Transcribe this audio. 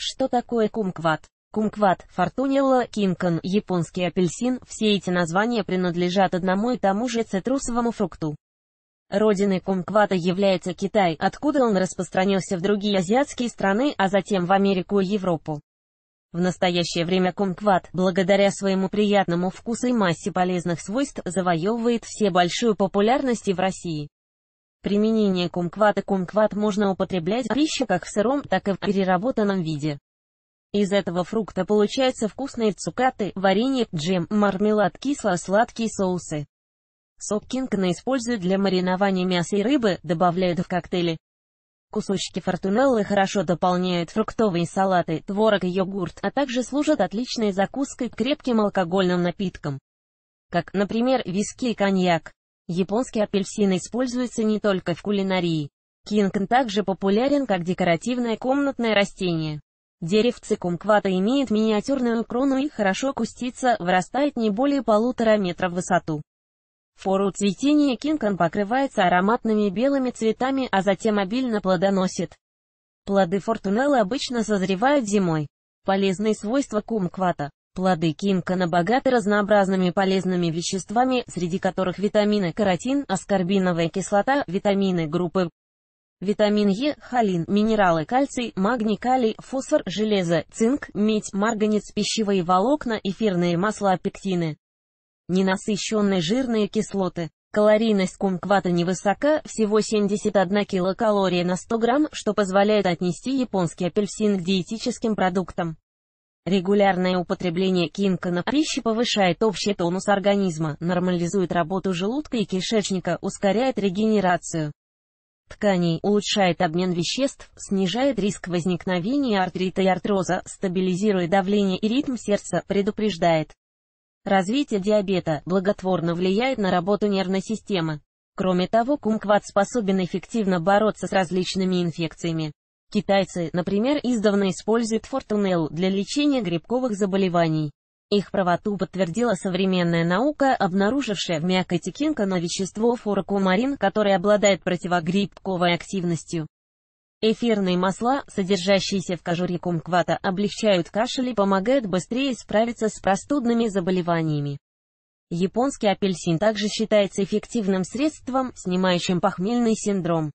Что такое кумкват? Кумкват, фортунелла, кинкон, японский апельсин – все эти названия принадлежат одному и тому же цитрусовому фрукту. Родиной кумквата является Китай, откуда он распространился в другие азиатские страны, а затем в Америку и Европу. В настоящее время кумкват, благодаря своему приятному вкусу и массе полезных свойств, завоевывает все большую популярность и в России. Применение кумквата Кумкват можно употреблять в пище как в сыром, так и в переработанном виде. Из этого фрукта получаются вкусные цукаты, варенье, джем, мармелад, кисло-сладкие соусы. Сок кинкна используют для маринования мяса и рыбы, добавляют в коктейли. Кусочки фортунеллы хорошо дополняют фруктовые салаты, творог и йогурт, а также служат отличной закуской к крепким алкогольным напиткам, как, например, виски и коньяк. Японский апельсин используется не только в кулинарии. Кинкан также популярен как декоративное комнатное растение. Деревце кумквата имеет миниатюрную крону и хорошо кустится, вырастает не более полутора метров в высоту. Фору цветения кинкан покрывается ароматными белыми цветами, а затем обильно плодоносит. Плоды фортунелла обычно созревают зимой. Полезные свойства кумквата. Плоды кинка на богаты разнообразными полезными веществами, среди которых витамины каротин, аскорбиновая кислота, витамины группы Витамин Е, холин, минералы кальций, магний, калий, фосфор, железо, цинк, медь, марганец, пищевые волокна, эфирные масла, пектины. Ненасыщенные жирные кислоты. Калорийность кумквата невысока, всего 71 килокалория на 100 грамм, что позволяет отнести японский апельсин к диетическим продуктам. Регулярное употребление кинка на пище повышает общий тонус организма, нормализует работу желудка и кишечника, ускоряет регенерацию тканей, улучшает обмен веществ, снижает риск возникновения артрита и артроза, стабилизирует давление и ритм сердца, предупреждает. Развитие диабета благотворно влияет на работу нервной системы. Кроме того, кумкват способен эффективно бороться с различными инфекциями. Китайцы, например, издавна используют фортунеллу для лечения грибковых заболеваний. Их правоту подтвердила современная наука, обнаружившая в мякоти кинкана вещество фурокумарин, которое обладает противогрибковой активностью. Эфирные масла, содержащиеся в кожуре кумквата, облегчают кашель и помогают быстрее справиться с простудными заболеваниями. Японский апельсин также считается эффективным средством, снимающим похмельный синдром.